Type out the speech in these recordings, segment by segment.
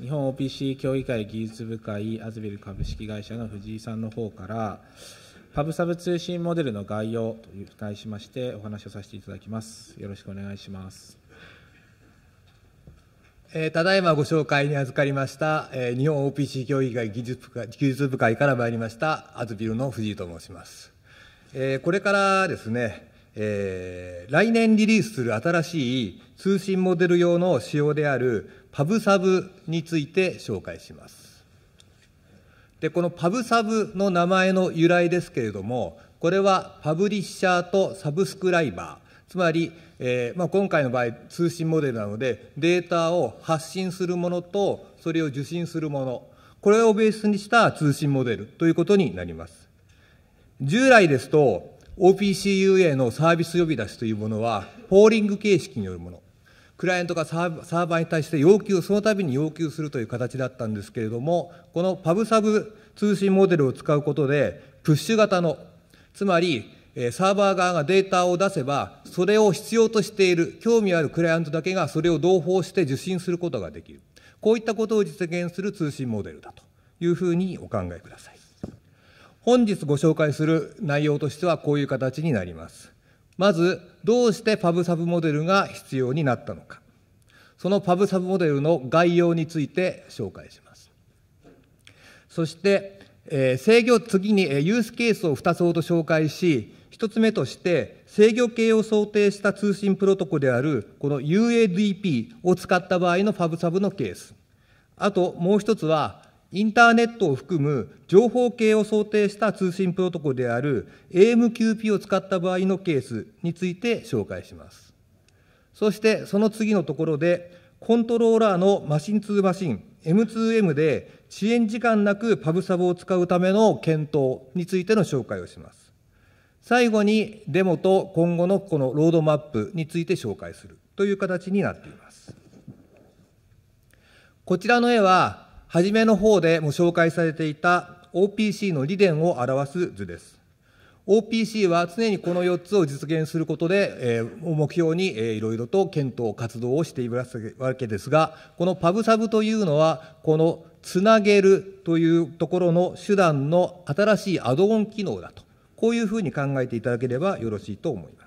日本 OPC 協議会技術部会アズビル株式会社の藤井さんの方からパブサブ通信モデルの概要と題しましてお話をさせていただきますよろしくお願いします、えー、ただいまご紹介に預かりました、えー、日本 OPC 協議会技術部会技術部会から参りましたアズビルの藤井と申します、えー、これからですねえー、来年リリースする新しい通信モデル用の仕様であるパブサブについて紹介しますでこのパブサブの名前の由来ですけれどもこれはパブリッシャーとサブスクライバーつまり、えー、まあ、今回の場合通信モデルなのでデータを発信するものとそれを受信するものこれをベースにした通信モデルということになります従来ですと OPCUA のサービス呼び出しというものはポーリング形式によるものクライアントがサーバーに対して要求、その度に要求するという形だったんですけれども、このパブサブ通信モデルを使うことで、プッシュ型の、つまり、サーバー側がデータを出せば、それを必要としている、興味あるクライアントだけがそれを同胞して受信することができる。こういったことを実現する通信モデルだというふうにお考えください。本日ご紹介する内容としてはこういう形になります。まず、どうしてパブサブモデルが必要になったのか。そのパブサブモデルの概要について紹介します。そして、えー、制御、次にユースケースを2つほど紹介し、1つ目として、制御系を想定した通信プロトコルである、この UADP を使った場合のパブサブのケース。あと、もう1つは、インターネットを含む情報系を想定した通信プロトコルである AMQP を使った場合のケースについて紹介します。そしてその次のところで、コントローラーのマシン2マシン M2M で遅延時間なくパブサブを使うための検討についての紹介をします。最後にデモと今後のこのロードマップについて紹介するという形になっています。こちらの絵は初めの方でも紹介されていた OPC の理念を表す図です。OPC は常にこの4つを実現することで、えー、目標に、えいろいろと検討、活動をしていますわけですが、このパブサブというのは、このつなげるというところの手段の新しいアドオン機能だと、こういうふうに考えていただければよろしいと思います。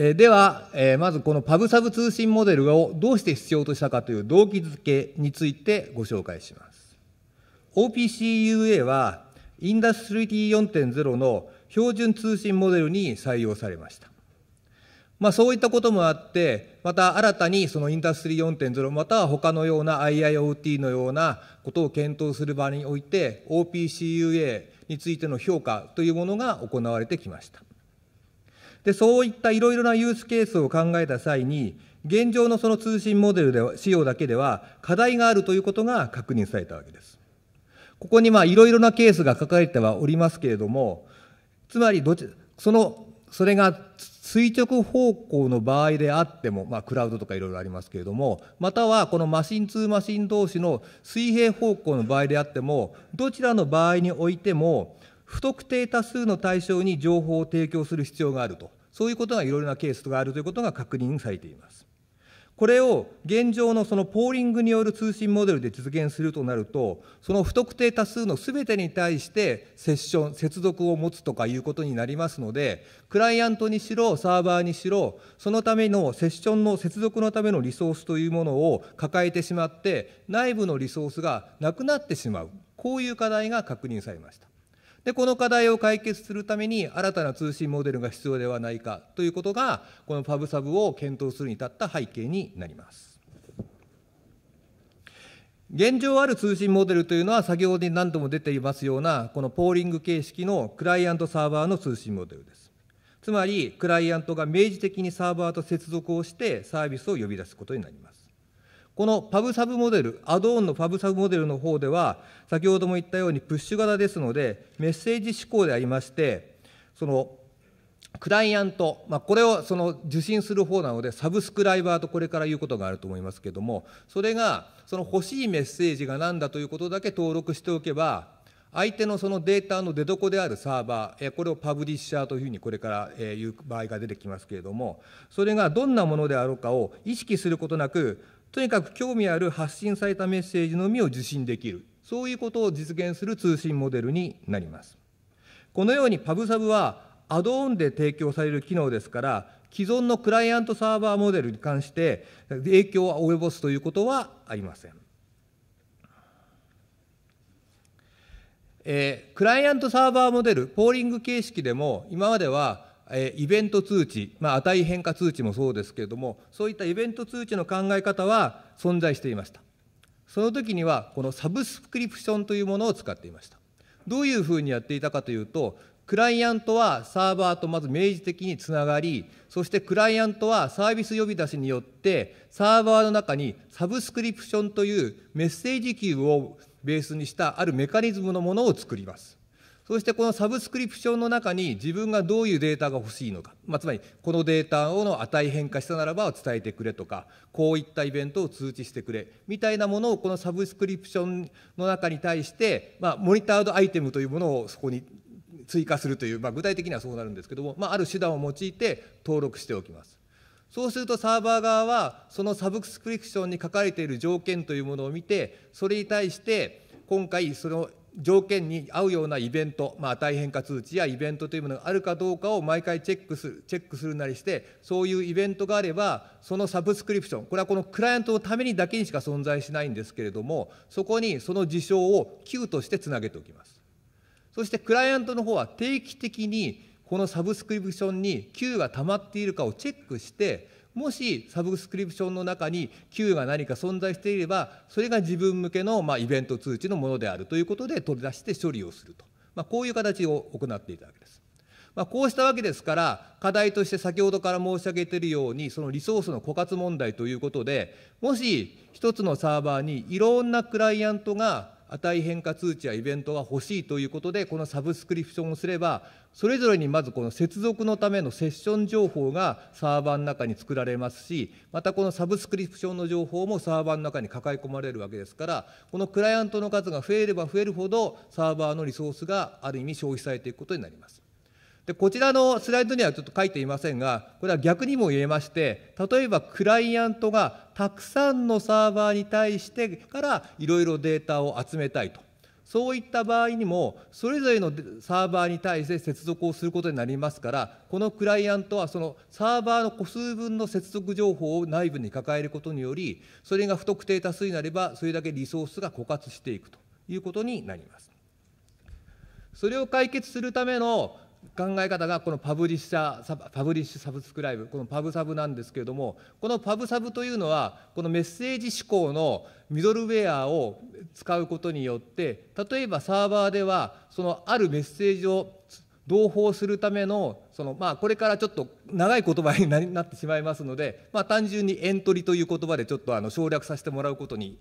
えでは、えまずこのパブサブ通信モデルをどうして必要としたかという動機づけについてご紹介します。OPCUA はインダストリティ4.0の標準通信モデルに採用されました。まあ、そういったこともあって、また新たにそのインダストリー4.0、または他のような IIoT のようなことを検討する場において、OPCUA についての評価というものが行われてきました。でそういったいろいろなユースケースを考えた際に、現状のその通信モデルでは、仕様だけでは課題があるということが確認されたわけです。ここにまあいろいろなケースが書かれてはおりますけれども、つまりどち、その、それが垂直方向の場合であっても、まあ、クラウドとかいろいろありますけれども、またはこのマシン2マシン同士の水平方向の場合であっても、どちらの場合においても、不特定多数の対象に情報を提供する必要があると。そういうことがいろいろなケースがあるということが確認されています。これを現状のそのポーリングによる通信モデルで実現するとなると、その不特定多数のすべてに対してセッション、接続を持つとかいうことになりますので、クライアントにしろ、サーバーにしろ、そのためのセッションの接続のためのリソースというものを抱えてしまって、内部のリソースがなくなってしまう、こういう課題が確認されました。でこの課題を解決するために新たな通信モデルが必要ではないかということがこのファ b s u b を検討するに至った背景になります現状ある通信モデルというのは先ほどに何度も出ていますようなこのポーリング形式のクライアントサーバーの通信モデルですつまりクライアントが明示的にサーバーと接続をしてサービスを呼び出すことになりますこのパブサブモデル、アドオンのパブサブモデルの方では、先ほども言ったようにプッシュ型ですので、メッセージ指向でありまして、そのクライアント、まあ、これをその受信する方なので、サブスクライバーとこれから言うことがあると思いますけれども、それがその欲しいメッセージが何だということだけ登録しておけば、相手のそのデータの出どこであるサーバー、これをパブリッシャーというふうにこれから言う場合が出てきますけれども、それがどんなものであろうかを意識することなく、とにかく興味ある発信されたメッセージのみを受信できる、そういうことを実現する通信モデルになります。このように PubSub はアドオンで提供される機能ですから、既存のクライアントサーバーモデルに関して影響を及ぼすということはありません。えー、クライアントサーバーモデル、ポーリング形式でも、今まではえイベント通知、まあ、値変化通知もそうですけれどもそういったイベント通知の考え方は存在していましたその時にはこのサブスクリプションというものを使っていましたどういうふうにやっていたかというとクライアントはサーバーとまず明示的につながりそしてクライアントはサービス呼び出しによってサーバーの中にサブスクリプションというメッセージキーをベースにしたあるメカニズムのものを作りますそしてこのサブスクリプションの中に自分がどういうデータが欲しいのか、まあ、つまりこのデータをの値変化したならば伝えてくれとか、こういったイベントを通知してくれみたいなものをこのサブスクリプションの中に対して、まあ、モニタードアイテムというものをそこに追加するという、まあ、具体的にはそうなるんですけども、まあ、ある手段を用いて登録しておきます。そうするとサーバー側はそのサブスクリプションに書かれている条件というものを見てそれに対して今回その条件に合うようなイベント、まあ、値変化通知やイベントというものがあるかどうかを毎回チェックするチェックするなりして、そういうイベントがあれば、そのサブスクリプション、これはこのクライアントのためにだけにしか存在しないんですけれども、そこにその事象を Q としてつなげておきます。そしてクライアントの方は定期的にこのサブスクリプションに Q が溜まっているかをチェックして、もしサブスクリプションの中に Q が何か存在していればそれが自分向けのまイベント通知のものであるということで取り出して処理をすると、まあ、こういう形を行っていたわけです。まあ、こうしたわけですから課題として先ほどから申し上げているようにそのリソースの枯渇問題ということでもし一つのサーバーにいろんなクライアントが値変化通知やイベントが欲しいということで、このサブスクリプションをすれば、それぞれにまずこの接続のためのセッション情報がサーバーの中に作られますし、またこのサブスクリプションの情報もサーバーの中に抱え込まれるわけですから、このクライアントの数が増えれば増えるほど、サーバーのリソースがある意味消費されていくことになります。でこちらのスライドにはちょっと書いていませんがこれは逆にも言えまして例えばクライアントがたくさんのサーバーに対してからいろいろデータを集めたいとそういった場合にもそれぞれのサーバーに対して接続をすることになりますからこのクライアントはそのサーバーの個数分の接続情報を内部に抱えることによりそれが不特定多数になればそれだけリソースが枯渇していくということになります。それを解決するための考え方がこのパブリッシャーパブリッシュサブスクライブこのパブサブなんですけれどもこのパブサブというのはこのメッセージ指向のミドルウェアを使うことによって例えばサーバーではそのあるメッセージを同胞するためのその、まあ、これからちょっと長い言葉になってしまいますので、まあ、単純にエントリーという言葉でちょっとあの省略させてもらうことに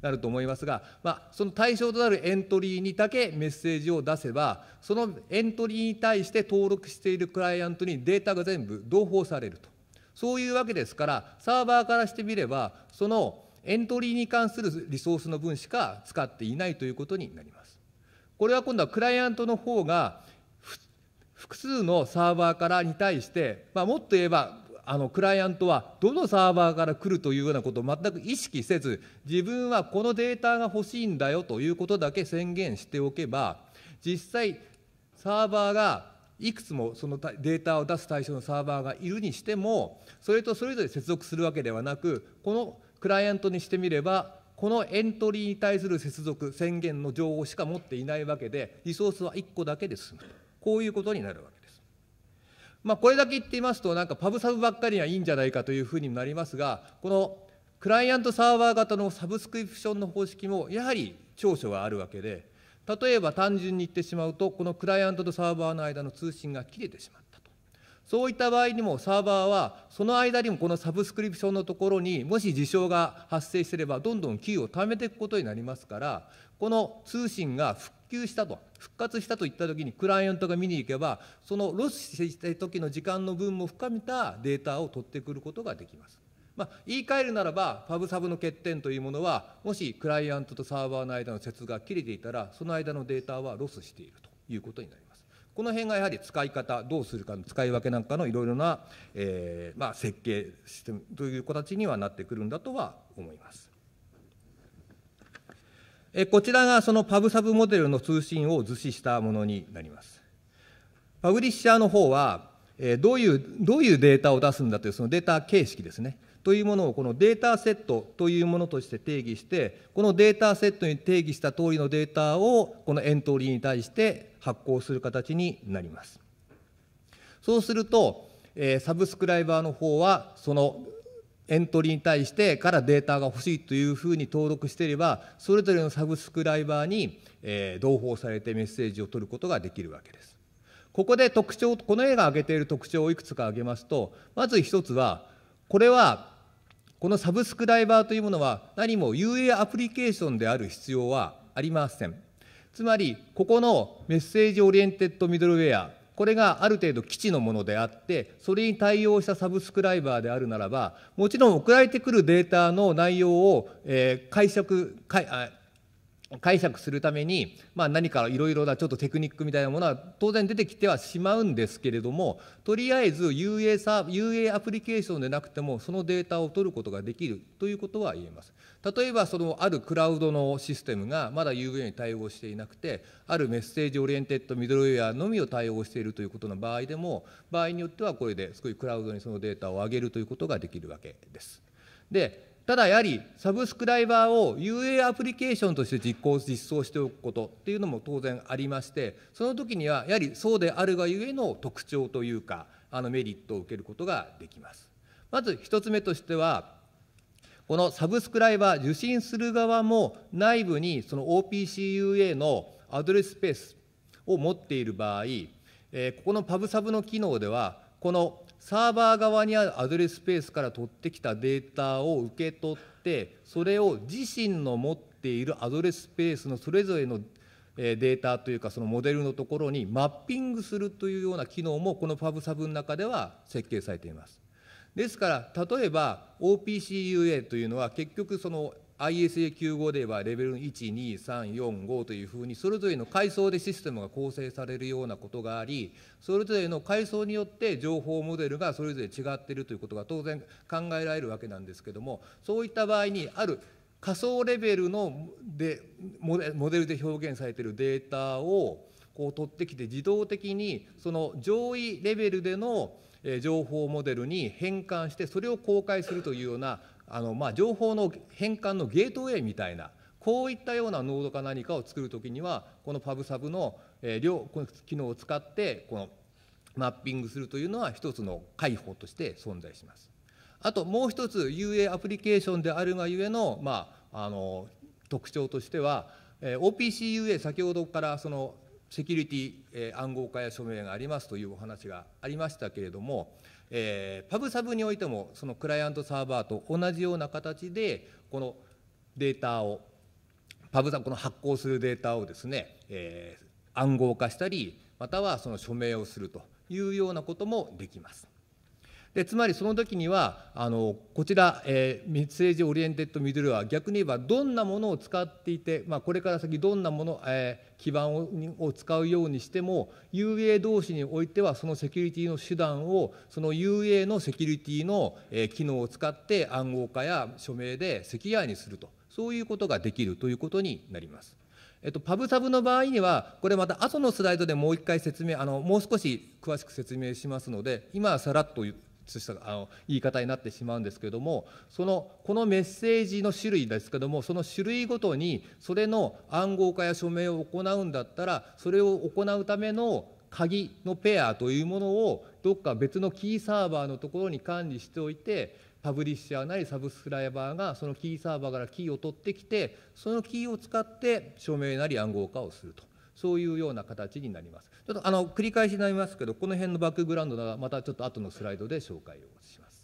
なると思いますが、まあ、その対象となるエントリーにだけメッセージを出せばそのエントリーに対して登録しているクライアントにデータが全部同胞されるとそういうわけですからサーバーからしてみればそのエントリーに関するリソースの分しか使っていないということになります。これは今度はクライアントの方が複数のサーバーからに対して、まあ、もっと言えばあのクライアントはどのサーバーから来るというようなことを全く意識せず自分はこのデータが欲しいんだよということだけ宣言しておけば実際サーバーがいくつもそのデータを出す対象のサーバーがいるにしてもそれとそれぞれ接続するわけではなくこのクライアントにしてみればこのエントリーに対する接続宣言の情報しか持っていないわけでリソースは1個だけで済むと。こういうことになるわけです。まあ、これだけ言っていますと、なんかパブサブばっかりにはいいんじゃないかというふうになりますが、このクライアントサーバー型のサブスクリプションの方式もやはり長所があるわけで、例えば単純に言ってしまうと、このクライアントとサーバーの間の通信が切れてしまったと。そういった場合にもサーバーは、その間にもこのサブスクリプションのところにもし事象が発生してれば、どんどんキーを貯めていくことになりますから、この通信が復旧したと復活したといった時にクライアントが見に行けばそのロスした時の時間の分も深めたデータを取ってくることができます。まあ、言い換えるならばパブサブの欠点というものはもしクライアントとサーバーの間の接が切れていたらその間のデータはロスしているということになります。この辺がやはり使い方、どうするかの使い分けなんかのいろいろな、えーまあ、設計システムという形にはなってくるんだとは思います。こちらがそのパブサブモデルの通信を図示したものになります。パブリッシャーの方は、どういうどういうデータを出すんだというそのデータ形式ですね。というものをこのデータセットというものとして定義してこのデータセットに定義した通りのデータをこのエントリーに対して発行する形になりますそうするとサブスクライバーの方はそのエントリーに対してからデータが欲しいというふうに登録していればそれぞれのサブスクライバーに、え同報されてメッセージを取ることができるわけです。ここで特徴この絵が挙げている特徴をいくつか挙げますとまず1つはこれはこのサブスクライバーというものは何も UA アプリケーションである必要はありません。つまりここのメッセージオリエンテッドミドルウェアこれがある程度基地のものであってそれに対応したサブスクライバーであるならばもちろん送られてくるデータの内容を、えー、解釈解解釈するために、まあ、何かいろいろなちょっとテクニックみたいなものは当然出てきてはしまうんですけれどもとりあえず UA, サ UA アプリケーションでなくてもそのデータを取ることができるということは言えます。例えばそのあるクラウドのシステムがまだ u a に対応していなくてあるメッセージオリエンテッドミドルウェアのみを対応しているということの場合でも場合によってはこれですごいクラウドにそのデータを上げるということができるわけです。でただやはりサブスクライバーを UA アプリケーションとして実行実装しておくことっていうのも当然ありましてその時にはやはりそうであるがゆえの特徴というかあのメリットを受けることができます。まず1つ目としてはこのサブスクライバー、受信する側も内部にその OPCUA のアドレススペースを持っている場合、えここのパブサブの機能では、このサーバー側にあるアドレススペースから取ってきたデータを受け取って、それを自身の持っているアドレススペースのそれぞれのデータというかそのモデルのところにマッピングするというような機能もこの PubSub の中では設計されています。ですから、例えば OPCUA というのは、結局、その ISA95 ではレベル1、2、3、4、5というふうに、それぞれの階層でシステムが構成されるようなことがあり、それぞれの階層によって情報モデルがそれぞれ違っているということが当然考えられるわけなんですけども、そういった場合に、ある仮想レベルのでモデルで表現されているデータをこう取ってきて、自動的にその上位レベルでの情報モデルに変換してそれを公開するというようなあの、まあ、情報の変換のゲートウェイみたいなこういったようなノードか何かを作るときにはこの PubSub の量機能を使ってこのマッピングするというのは一つの解放として存在します。あともう一つ UA アプリケーションであるがゆえの,、まあ、あの特徴としては OPCUA 先ほどからそのセキュリティ、えー、暗号化や署名がありますというお話がありましたけれども、えー、パブサブにおいてもそのクライアントサーバーと同じような形でこのデータをパブサブこの発行するデータをですね、えー、暗号化したりまたはその署名をするというようなこともできます。でつまりその時にはあのこちら、えー、メッセージオリエンテッドミドルは逆に言えばどんなものを使っていて、まあ、これから先どんなもの、えー、基盤をを使うようにしても UA 同士においてはそのセキュリティの手段をその UA のセキュリティの、えー、機能を使って暗号化や署名でセキュアにするとそういうことができるということになります。えっと、パブサブの場合には、これまた後のスライドでもう一回説明、あのもう少し詳しく説明しますので、今はさらっとしたあの言い方になってしまうんですけれどもそのこのメッセージの種類ですけどもその種類ごとにそれの暗号化や署名を行うんだったらそれを行うための鍵のペアというものをどっか別のキーサーバーのところに管理しておいてパブリッシャーなりサブスクライバーがそのキーサーバーからキーを取ってきてそのキーを使って署名なり暗号化をすると。そういうような形になります。ちょっとあの繰り返しになりますけど、この辺のバックグラウンドはまたちょっと後のスライドで紹介をします。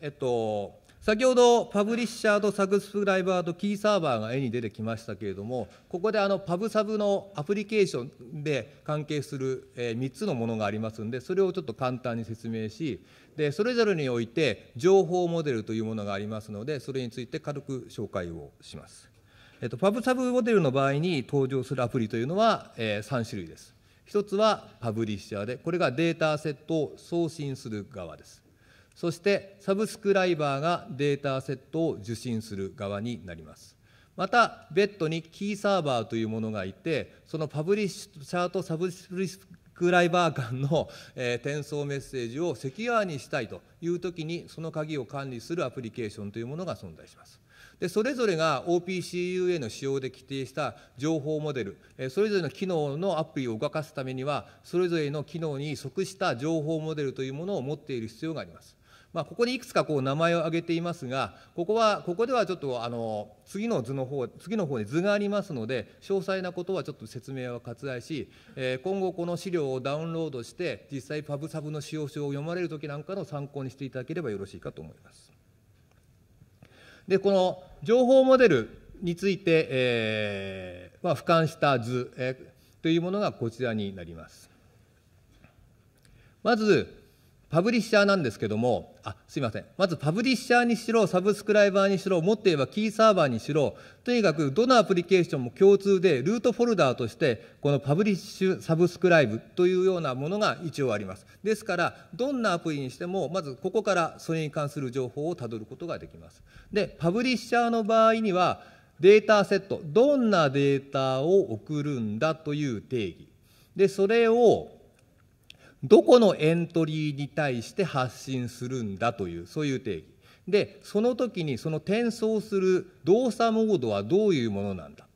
えっと、先ほどパブリッシャーとサブスクライバーとキーサーバーが絵に出てきましたけれどもここであのパブサブのアプリケーションで関係する3つのものがありますんでそれをちょっと簡単に説明しでそれぞれにおいて情報モデルというものがありますのでそれについて軽く紹介をします。えっと、パブサブモデルの場合に登場するアプリというのは、えー、3種類です。1つはパブリッシャーで、これがデータセットを送信する側です。そしてサブスクライバーがデータセットを受信する側になります。また別途にキーサーバーというものがいてそのパブリッシャーとサブスクライバー間の、えー、転送メッセージをセキュアにしたいという時にその鍵を管理するアプリケーションというものが存在します。でそれぞれが OPCUA の使用で規定した情報モデルそれぞれの機能のアプリを動かすためにはそれぞれの機能に即した情報モデルというものを持っている必要があります。まあ、ここにいくつかこう名前を挙げていますがここはここではちょっとあの次の図の方次の方に図がありますので詳細なことはちょっと説明は割愛し、え今後この資料をダウンロードして実際パブサブの使用書を読まれる時なんかの参考にしていただければよろしいかと思います。で、この情報モデルについて、えーまあ、俯瞰した図、えー、というものがこちらになります。まず、パブリッシャーなんですけども、あ、すいません。まずパブリッシャーにしろ、サブスクライバーにしろ、もっと言えばキーサーバーにしろ、とにかくどのアプリケーションも共通で、ルートフォルダーとして、このパブリッシュサブスクライブというようなものが一応あります。ですから、どんなアプリにしても、まずここからそれに関する情報をたどることができます。で、パブリッシャーの場合には、データセット、どんなデータを送るんだという定義。で、それを、どこのエントリーに対して発信するんだというそういう定義でその時にその転送する動作モードはどういうものなんだ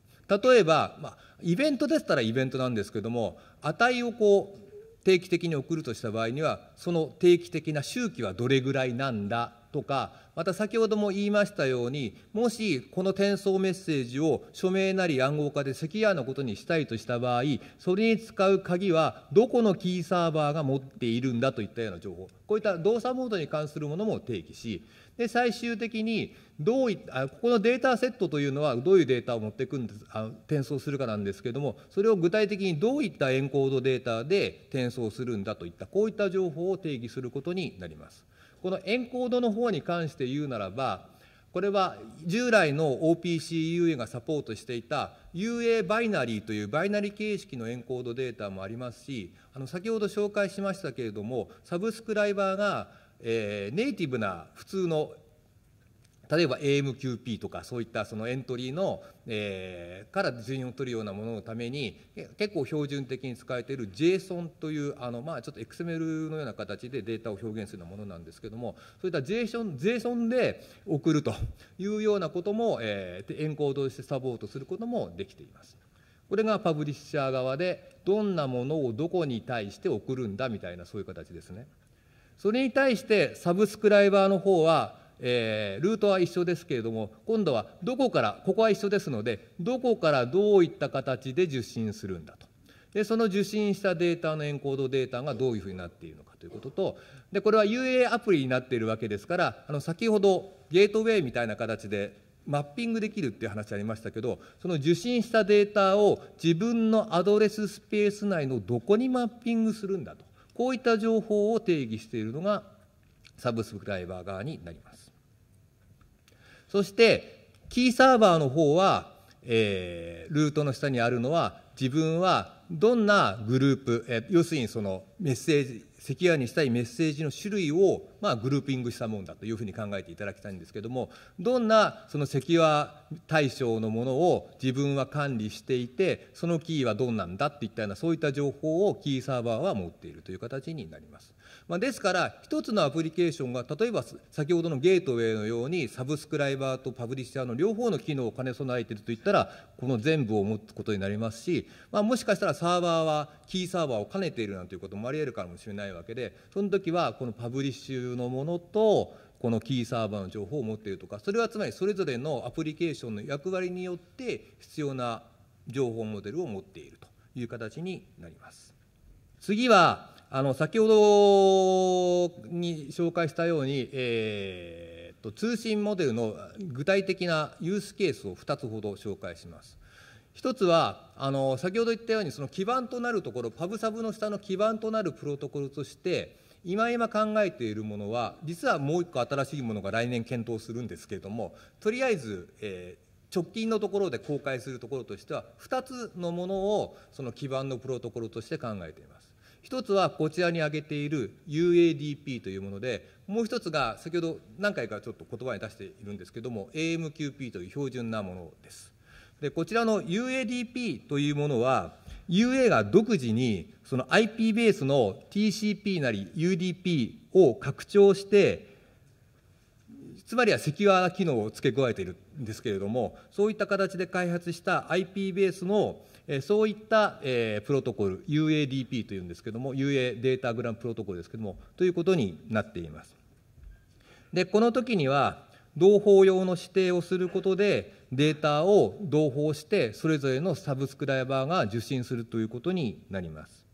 例えば、まあ、イベントでしたらイベントなんですけども値をこう定期的に送るとした場合にはその定期的な周期はどれぐらいなんだとか、また先ほども言いましたように、もしこの転送メッセージを署名なり暗号化でセキュアなことにしたいとした場合、それに使う鍵はどこのキーサーバーが持っているんだといったような情報、こういった動作モードに関するものも提起し、で最終的にどういあここのデータセットというのはどういうデータを持っていくんですあ転送するかなんですけどもそれを具体的にどういったエンコードデータで転送するんだといったこういった情報を定義することになります。このエンコードの方に関して言うならば、これは従来の OPCUA がサポートしていた UA バイナリーというバイナリー形式のエンコードデータもありますし、あの先ほど紹介しましたけれども、サブスクライバーが、えネイティブな普通の例えば AMQP とかそういったそのエントリーの、えー、から順位を取るようなもののために結構標準的に使われている JSON というあの、まあ、ちょっと XML のような形でデータを表現するようなものなんですけどもそういった JSON, JSON で送るというようなことも、えー、エンコードしてサポートすることもできています。これがパブリッシャー側でどんなものをどこに対して送るんだみたいなそういう形ですね。それに対してサブスクライバーの方はえー、ルートは一緒ですけれども今度はどこからここは一緒ですのでどこからどういった形で受信するんだとでその受信したデータのエンコードデータがどういうふうになっているのかということとでこれは UA アプリになっているわけですからあの先ほどゲートウェイみたいな形でマッピングできるっていう話ありましたけどその受信したデータを自分のアドレススペース内のどこにマッピングするんだとこういった情報を定義しているのがサブスクライバー側になります。そしてキーサーバーの方は、えー、ルートの下にあるのは自分はどんなグループ、えー、要するにそのメッセージセキュアにしたいメッセージの種類をまあ、グルーピングしたものだというふうに考えていただきたいんですけどもどんなその関ア対象のものを自分は管理していてそのキーはどんなんだっていったようなそういった情報をキーサーバーは持っているという形になります。まあ、ですから一つのアプリケーションが例えば先ほどのゲートウェイのようにサブスクライバーとパブリッシャーの両方の機能を兼ね備えているといったらこの全部を持つことになりますし、まあ、もしかしたらサーバーはキーサーバーを兼ねているなんていうこともありえるかもしれないわけでその時はこのパブリッシュ中のものとこのキーサーバーの情報を持っているとかそれはつまりそれぞれのアプリケーションの役割によって必要な情報モデルを持っているという形になります。次はあの先ほどに紹介したように、えー、と通信モデルの具体的なユースケースを2つほど紹介します。一つはあの先ほど言ったようにその基盤となるところパブサブの下の基盤となるプロトコルとして今今考えているものは実はもう一個新しいものが来年検討するんですけれどもとりあえず、えー直近のところで公開するところとしては2つのものをその基盤のプロトコルとして考えています。1つはこちらに挙げている UADP というものでもう1つが先ほど何回かちょっと言葉に出しているんですけども AMQP という標準なものです。でこちらの UADP というものは UA が独自にその IP ベースの TCP なり UDP を拡張してつまりはセキュアな機能を付け加えているんですけれどもそういった形で開発した IP ベースのそういったプロトコル UADP というんですけれども UA データグラムプロトコルですけどもということになっています。でこの時には同法用の指定をすることでデータを同法してそれぞれのサブスクライバーが受信するということになります。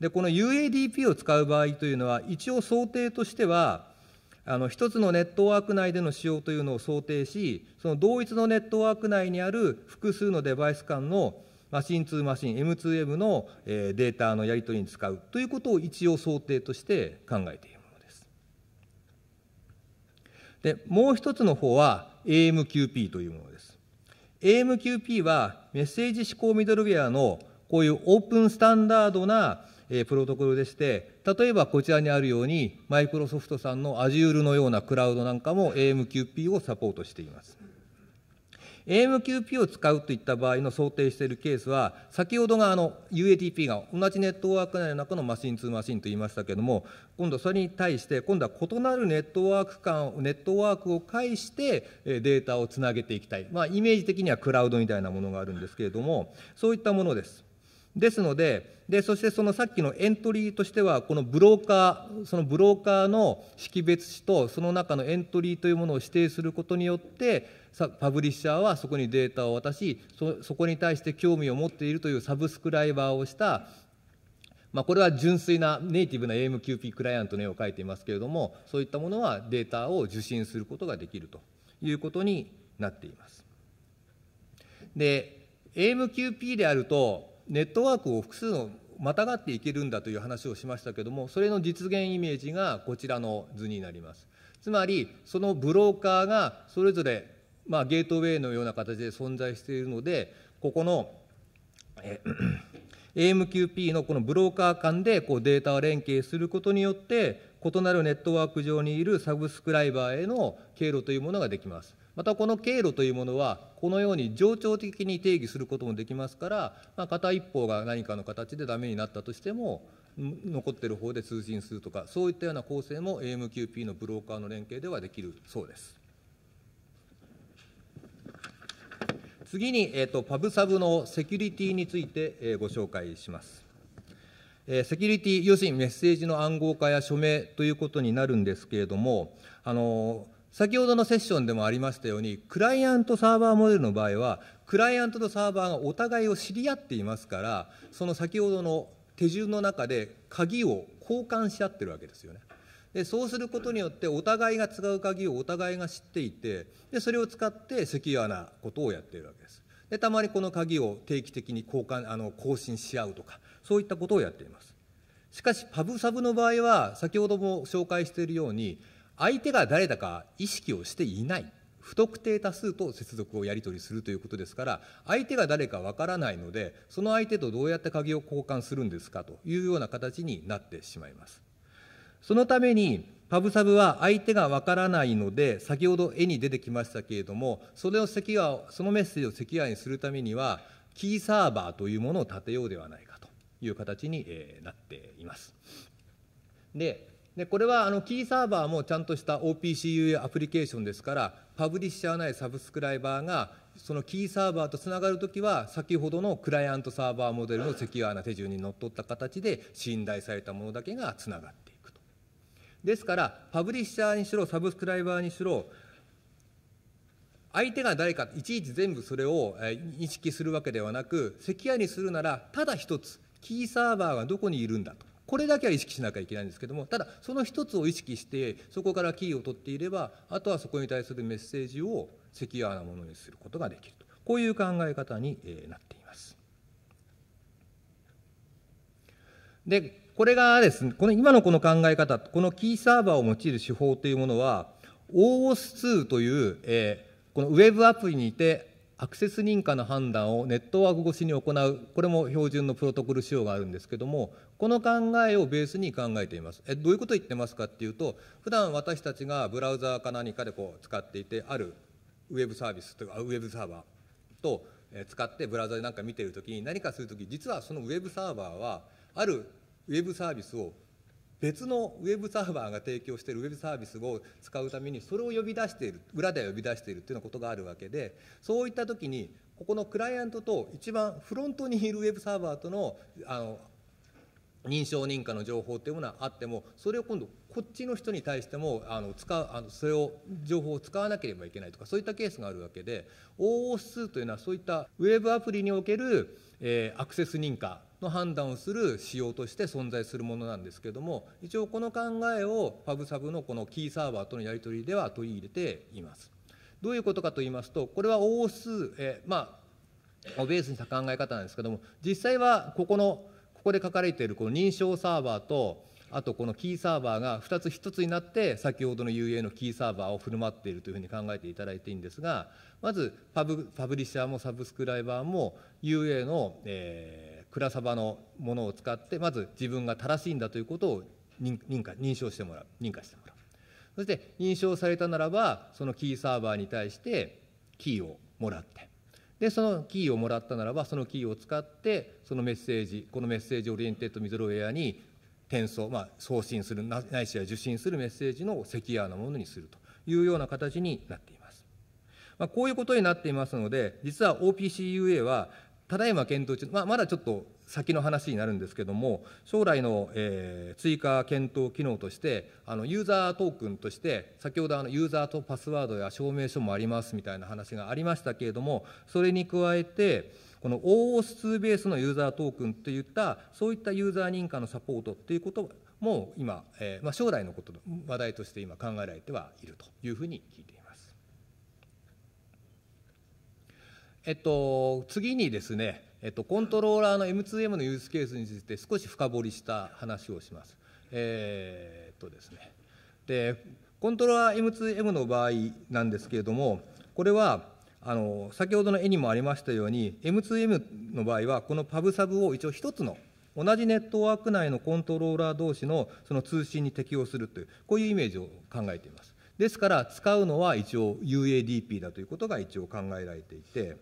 でこの UADP を使う場合というのは一応想定としてはあの一つのネットワーク内での使用というのを想定しその同一のネットワーク内にある複数のデバイス間のマシン2マシン M2M のデータのやり取りに使うということを一応想定として考えています。で、もう一つの方は AMQP というものです。AMQP はメッセージ指向ミドルウェアのこういうオープンスタンダードなプロトコルでして、例えばこちらにあるように、マイクロソフトさんの Azure のようなクラウドなんかも AMQP をサポートしています。AMQP を使うといった場合の想定しているケースは、先ほどがあの UATP が同じネットワーク内の中のマシン2マシンと言いましたけれども、今度それに対して、今度は異なるネットワーク間、ネットワークを介してデータをつなげていきたい、まあ、イメージ的にはクラウドみたいなものがあるんですけれども、そういったものです。ですので、でそしてそのさっきのエントリーとしては、このブローカー、そのブローカーの識別紙と、その中のエントリーというものを指定することによって、パブリッシャーはそこにデータを渡しそ、そこに対して興味を持っているというサブスクライバーをした、まあ、これは純粋なネイティブな AMQP クライアントの絵を描いていますけれども、そういったものはデータを受信することができるということになっています。で、AMQP であると、ネットワークを複数のまたがっていけるんだという話をしましたけどもそれの実現イメージがこちらの図になりますつまりそのブローカーがそれぞれ、まあ、ゲートウェイのような形で存在しているのでここのえ AMQP のこのブローカー間でこうデータを連携することによって異なるネットワーク上にいるサブスクライバーへの経路というものができますまたこの経路というものはこのように冗長的に定義することもできますから、まあ、片一方が何かの形でダメになったとしても残ってる方で通信するとかそういったような構成も AMQP のブローカーの連携ではできるそうです。次に、えーと、パブサブのセキュリティについて、えー、ご紹介します。えセキュリティ要するにメッセージの暗号化や署名ということになるんですけれども、あの先ほどのセッションでもありましたようにクライアントサーバーモデルの場合はクライアントとサーバーがお互いを知り合っていますからその先ほどの手順の中で鍵を交換し合ってるわけですよね。でそうすることによってお互いが使う鍵をお互いが知っていてでそれを使ってセキュアなことをやっているわけです。でたまにこの鍵を定期的に交換あの更新し合うとかそういったことをやっています。しかしパブサブの場合は先ほども紹介しているように相手が誰だか意識をしていない不特定多数と接続をやり取りするということですから相手が誰かわからないのでその相手とどうやって鍵を交換するんですかというような形になってしまいますそのためにパブサブは相手がわからないので先ほど絵に出てきましたけれどもそれをセキュアそのメッセージをセキュアにするためにはキーサーバーというものを立てようではないかという形になっていますででこれはあのキーサーバーもちゃんとした OPCU アプリケーションですからパブリッシャーないサブスクライバーがそのキーサーバーとつながるときは先ほどのクライアントサーバーモデルのセキュアな手順にのっとった形で信頼されたものだけがつながっていくとですからパブリッシャーにしろサブスクライバーにしろ相手が誰かいちいち全部それを意識するわけではなくセキュアにするならただ一つキーサーバーがどこにいるんだとこれだけは意識しなきゃいけないんですけどもただその一つを意識してそこからキーを取っていればあとはそこに対するメッセージをセキュアなものにすることができるとこういう考え方になっています。でこれがですねこの今のこの考え方このキーサーバーを用いる手法というものは OOS2 という、えー、このウェブアプリにいてアクセス認可の判断をネットワーク越しに行うこれも標準のプロトコル仕様があるんですけどもこの考えをベースに考えていますえどういうことを言ってますかっていうと普段私たちがブラウザーか何かでこう使っていてあるウェブサービスというかウェブサーバーと使ってブラウザで何か見てる時に何かする時実はそのウェブサーバーはあるウェブサービスを別のウェブサーバーが提供しているウェブサービスを使うためにそれを呼び出している裏で呼び出しているというようなことがあるわけでそういった時にここのクライアントと一番フロントにいるウェブサーバーとのあの認証認可の情報というものはあってもそれを今度こっちの人に対してもあの使うあのそれを情報を使わなければいけないとかそういったケースがあるわけで OO2 というのはそういったウェブアプリにおける、えー、アクセス認可の判断をする仕様として存在するものなんですけども一応この考えを PubSub のこのキーサーバーとのやり取りでは取り入れています。どういうことかと言いますとこれは OO2、えー、まあをベースにした考え方なんですけども実際はここのここで書かれているこの認証サーバーとあとこのキーサーバーが2つ1つになって先ほどの UA のキーサーバーを振る舞っているというふうに考えていただいていいんですがまずパブパブリッシャーもサブスクライバーも UA の、えー、クラサバのものを使ってまず自分が正しいんだということを認可認証してもらう認可してもらうそして認証されたならばそのキーサーバーに対してキーをもらってでそのキーをもらったならばそのキーを使ってそのメッセージこのメッセージオリエンテッドミドルウェアに転送、まあ、送信するないしは受信するメッセージのセキュアなものにするというような形になっています、まあ、こういうことになっていますので実は OPCUA はただいま検討中、まあ、まだちょっと先の話になるんですけども、将来の、えー、追加検討機能として、あのユーザートークンとして、先ほどあのユーザーとパスワードや証明書もありますみたいな話がありましたけれども、それに加えて、この OOS2 ベースのユーザートークンといった、そういったユーザー認可のサポートということも今、えーまあ、将来のことの話題として今考えられてはいるというふうに聞いています。えっと、次にですね、えっと、コントローラーの M2M のユースケースについて少し深掘りした話をします。えー、っとですね、でコントローラー M2M の場合なんですけれども、これはあの先ほどの絵にもありましたように、M2M の場合は、このパブサブを一応1つの同じネットワーク内のコントローラー同士のその通信に適用するという、こういうイメージを考えています。ですから、使うのは一応 UADP だということが一応考えられていて、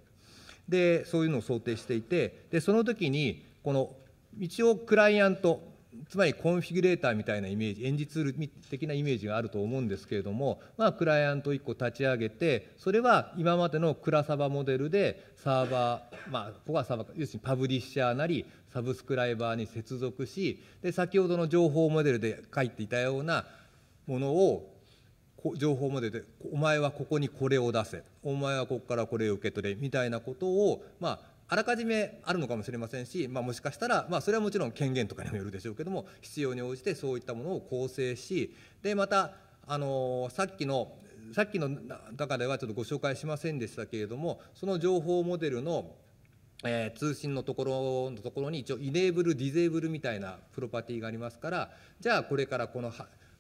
で、そういうのを想定していて、で、その時に、この、一応クライアント、つまりコンフィギュレーターみたいなイメージ、演じツール的なイメージがあると思うんですけれども、まあ、クライアント1個立ち上げて、それは今までのクラサバモデルで、サーバー、まあ、ここはサーバー、要するにパブリッシャーなり、サブスクライバーに接続し、で、先ほどの情報モデルで書いていたようなものを情報も出て「お前はここにこれを出せ」「お前はここからこれを受け取れ」みたいなことを、まあ、あらかじめあるのかもしれませんし、まあ、もしかしたら、まあ、それはもちろん権限とかにもよるでしょうけども必要に応じてそういったものを構成しでまた、あのさっきのさっきの中ではちょっとご紹介しませんでしたけれどもその情報モデルのえー、通信のところのところに一応イネーブルディゼーブルみたいなプロパティがありますからじゃあこれからこの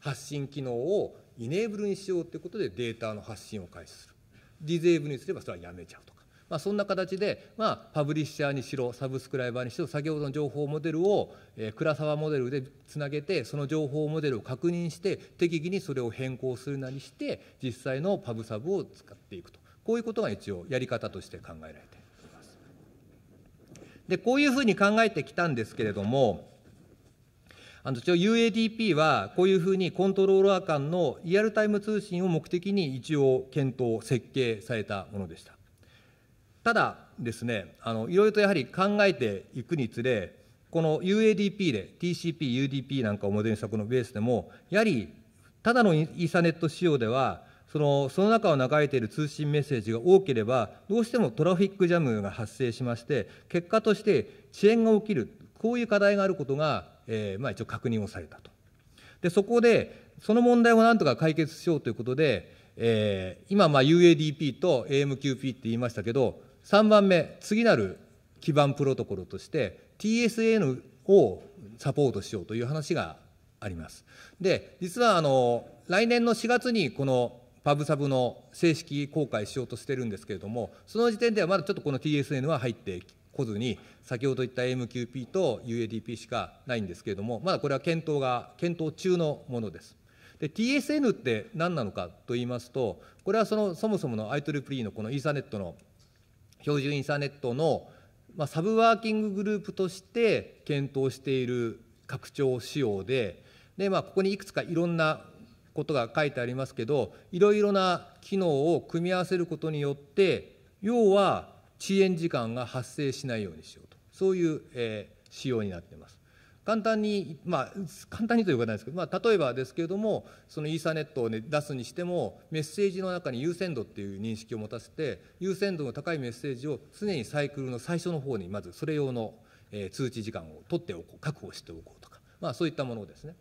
発信機能をイネーブルにしようということでデータの発信を開始するディゼーブルにすればそれはやめちゃうとか、まあ、そんな形で、まあ、パブリッシャーにしろサブスクライバーにしろ先ほどの情報モデルを、えー、倉沢モデルでつなげてその情報モデルを確認して適宜にそれを変更するなりして実際のパブサブを使っていくとこういうことが一応やり方として考えられています。でこういうふうに考えてきたんですけれどもあの UADP はこういうふうにコントローラー間のリアルタイム通信を目的に一応検討、設計されたものでした。ただですね、あのいろいろとやはり考えていくにつれ、この UADP で TCP、UDP なんかをモデルにしたこのベースでも、やはりただのイーサネット仕様では、そのその中を流れている通信メッセージが多ければ、どうしてもトラフィックジャムが発生しまして、結果として遅延が起きる、こういう課題があることがえー、まあ、一応確認をされたと。でそこでその問題をなんとか解決しようということで、えー、今、UADP と AMQP って言いましたけど、3番目、次なる基盤プロトコルとして、TSN をサポートしようという話があります。で、実はあの来年の4月にこのパブサブの正式公開しようとしてるんですけれども、その時点ではまだちょっとこの TSN は入ってこずに、先ほど言った AMQP と UADP しかないんですけれども、まだこれは検討が、検討中のものです。で、TSN って何なのかと言いますと、これはそのそもそもの IEEE のこのイーサネットの、標準イーサネットの、まあ、サブワーキンググループとして検討している拡張仕様で、でまあ、ここにいくつかいろんなことが書いてありますけどいろいろな機能を組み合わせることによって要は遅延時間が発生しないようにしようとそういう、えー、仕様になっています。簡単に、まあ、簡単にということないですけど、まあ、例えばですけれども、そのイーサネットを、ね、出すにしても、メッセージの中に優先度っていう認識を持たせて、優先度の高いメッセージを常にサイクルの最初の方に、まずそれ用の通知時間を取っておこう、確保しておこうとか、まあ、そういったものですね。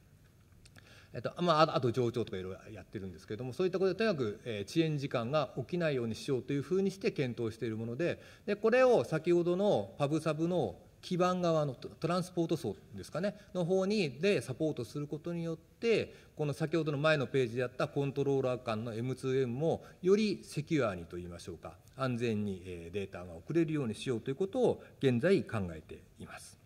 えっとまあ、あと上長とかいろいろやってるんですけれどもそういったことでとにかく、え遅延時間が起きないようにしようというふうにして検討しているものででこれを先ほどのパブサブの基盤側のトランスポート層ですかねの方にでサポートすることによってこの先ほどの前のページであったコントローラー間の M2M もよりセキュアにといいましょうか安全にデータが送れるようにしようということを現在考えています。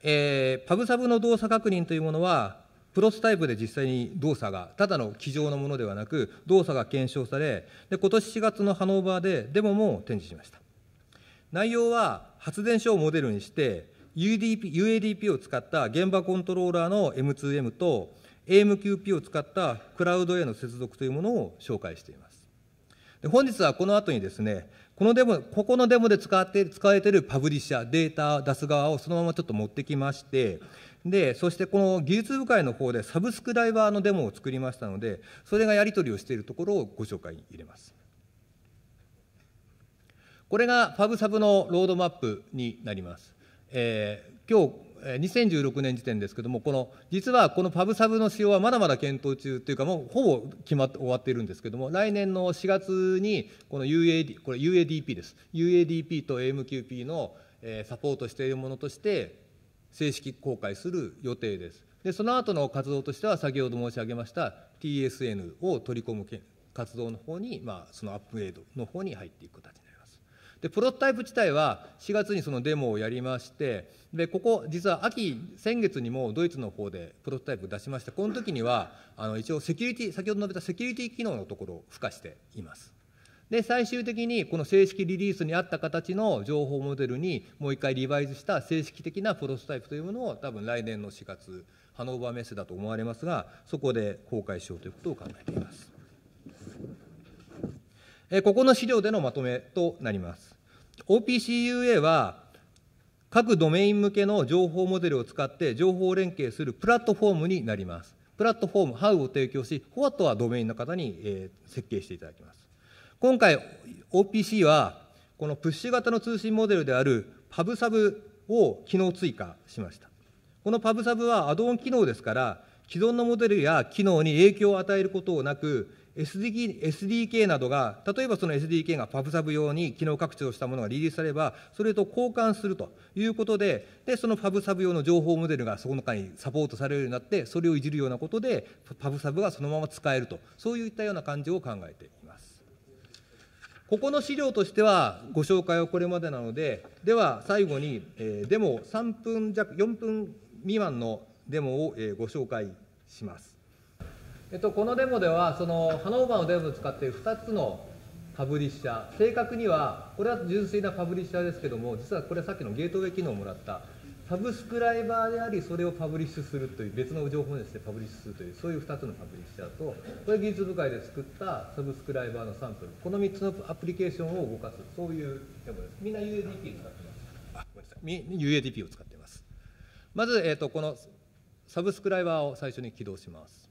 えー、パブサブの動作確認というものはプロトタイプで実際に動作が、ただの机上のものではなく、動作が検証され、で今年4月のハノーバーでデモも展示しました。内容は発電所をモデルにして、UDP UADP を使った現場コントローラーの M2M と AMQP を使ったクラウドへの接続というものを紹介しています。で本日はこの後にですね、このデモ、ここのデモで使って、使われているパブリッシャー、データ出す側をそのままちょっと持ってきまして、で、そしてこの技術部会の方でサブスクダイバーのデモを作りましたので、それがやり取りをしているところをご紹介入れます。これがファブサブのロードマップになります。えー、今日2016年時点ですけれども、この実はこのパブサブの使用はまだまだ検討中というか、もうほぼ決まって終わっているんですけれども、来年の4月に、この UAD、これ UADP です、UADP と AMQP のサポートしているものとして、正式公開する予定です。でその後の活動としては先ほど申し上げました TSN を取り込む活動の方に、まあ、そのアップグレードの方に入っていく形になります。でプロトタイプ自体は4月にそのデモをやりましてでここ実は秋先月にもドイツの方でプロトタイプ出しましたこの時にはあの一応セキュリティ先ほど述べたセキュリティ機能のところを付加しています。で最終的にこの正式リリースに合った形の情報モデルにもう一回リバイズした正式的なプロトタイプというものを多分来年の4月ハノーバーメッセだと思われますがそこで公開しようということを考えています。ここの資料でのまとめとなります。OPCUA は各ドメイン向けの情報モデルを使って情報連携するプラットフォームになります。プラットフォーム、How を提供し、What はドメインの方に設計していただきます。今回、OPC は、このプッシュ型の通信モデルである PubSub を機能追加しました。この PubSub はアドオン機能ですから、既存のモデルや機能に影響を与えることなく、SDK などが、例えばその SDK が PubSub 用に機能拡張したものがリリースされば、それと交換するということで、でその PubSub 用の情報モデルがその中にサポートされるようになって、それをいじるようなことで、PubSub がそのまま使えると、そういったような感じを考えてここの資料としてはご紹介はこれまでなので、では最後に、えデモ3分弱、4分未満のデモを、えご紹介します。えっと、このデモでは、そのハノーバーのデモを使って2つのパブリッシャー、正確には、これは純粋なパブリッシャーですけども、実はこれはさっきのゲートウェイ機能をもらったパブスクライバーでありそれをパブリッシュするという別の情報にしてパブリッシュするというそういう2つのパブリッシャーとこれ技術部会で作ったサブスクライバーのサンプルこの3つのアプリケーションを動かすそういうデモですみんな UADP 使ってますあごめんなさい UADP を使ってますまず、えーとこのサブスクライバーを最初に起動します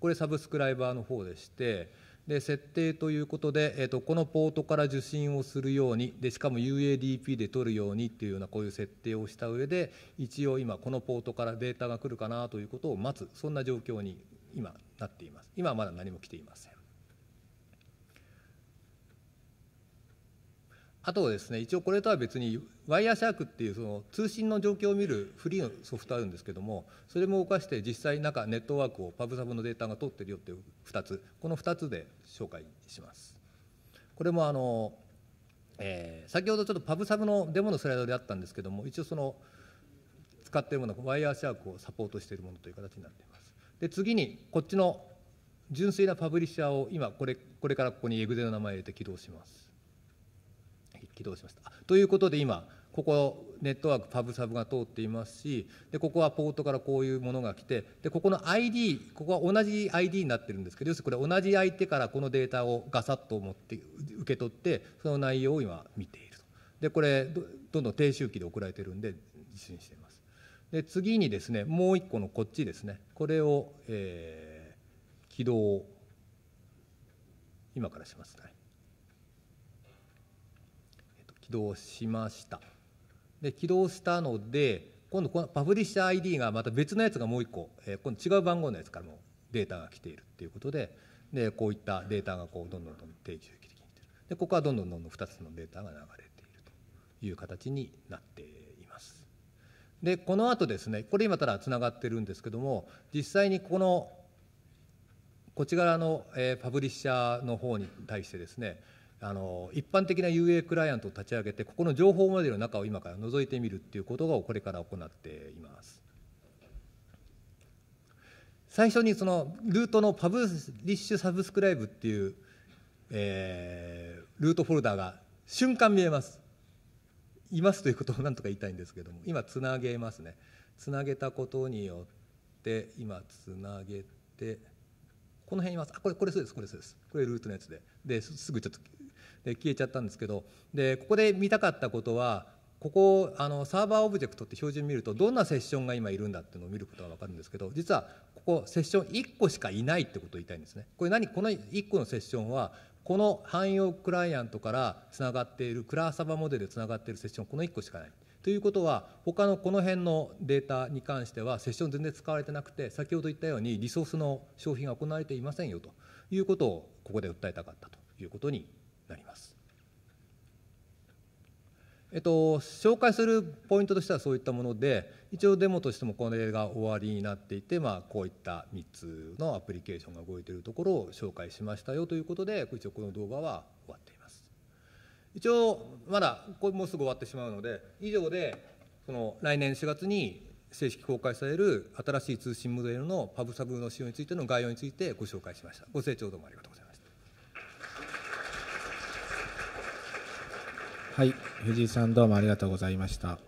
これサブスクライバーの方でしてで設定ということで、えーと、このポートから受信をするようにでしかも UADP で取るようにっていうようなこういう設定をした上で一応今このポートからデータが来るかなということを待つそんな状況に今なっています今はまだ何も来ていませんあとですね一応これとは別にワイヤーシャークっていうその通信の状況を見るフリーのソフトあるんですけどもそれも動かして実際中ネットワークをパブサブのデータが取ってるよっていう2つこの2つで紹介します。これもあの、えー、先ほどちょっとパブサブのデモのスライドであったんですけども一応その使っているものワイヤーシャークをサポートしているものという形になっています。で次にこっちの純粋なパブリッシャーを今これこれからここにエグゼの名前を入れて起動します。起動しました。ということで今ここネットワークパブサブが通っていますしでここはポートからこういうものが来てでここの ID ここは同じ ID になってるんですけど要するにこれ同じ相手からこのデータをガサッと持って受け取ってその内容を今見ているとでこれどんどん低周期で送られてるんで実践していますで次にですねもう一個のこっちですねこれを、えー、起動今からしますね動しましたで起動したので今度このパブリッシャー ID がまた別のやつがもう一個、えー、今度違う番号のやつからもデータが来ているっていうことででこういったデータがこうどんどんどんどん定期的にでここはどんどんどんどん2つのデータが流れているという形になっています。でこの後ですねこれ今ただつながってるんですけども実際にこのこっち側の、えパブリッシャーの方に対してですねあの一般的な UA クライアントを立ち上げてここの情報モデルの中を今から覗いてみるっていうことをこれから行っています最初にそのルートのパブリッシュサブスクライブっていう、えー、ルートフォルダが瞬間見えますいますということをなんとか言いたいんですけども今つなげますねつなげたことによって今つなげてこの辺いますあこれこれそうですこれそうですこれルートのやつでですぐちょっとで消えちゃったんですけどでここで見たかったことはここあのサーバーオブジェクトって標準見るとどんなセッションが今いるんだっていうのを見ることが分かるんですけど実はここセッション1個しかいないってことを言いたいんですね。これ何この1個のセッションはこの汎用クライアントからつながっているクラーサバモデルでつながっているセッションこの1個しかない。ということは他のこの辺のデータに関してはセッション全然使われてなくて先ほど言ったようにリソースの消費が行われていませんよということをここで訴えたかったということになります。えっと、紹介するポイントとしてはそういったもので一応デモとしてもこれが終わりになっていて、まあ、こういった3つのアプリケーションが動いているところを紹介しましたよということで一応この動画は終わっています一応まだこれもうすぐ終わってしまうので以上でその来年4月に正式公開される新しい通信モデルのパブサブの使用についての概要についてご紹介しましたご清聴どうもありがとうございましたはい、藤井さんどうもありがとうございました。